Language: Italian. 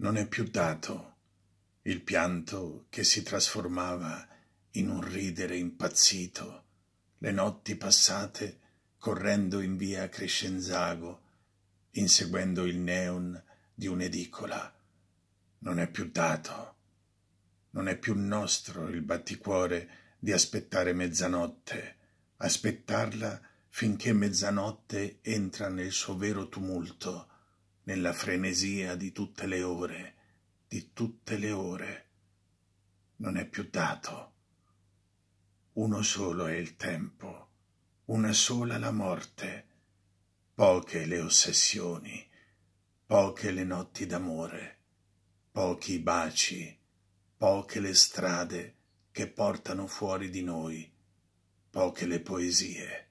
non è più dato il pianto che si trasformava in un ridere impazzito, le notti passate correndo in via Crescenzago, inseguendo il neon di un'edicola. Non è più dato, non è più nostro il batticuore di aspettare mezzanotte, aspettarla finché mezzanotte entra nel suo vero tumulto, nella frenesia di tutte le ore, di tutte le ore. Non è più dato. Uno solo è il tempo, una sola la morte, poche le ossessioni, poche le notti d'amore, pochi i baci, poche le strade che portano fuori di noi, poche le poesie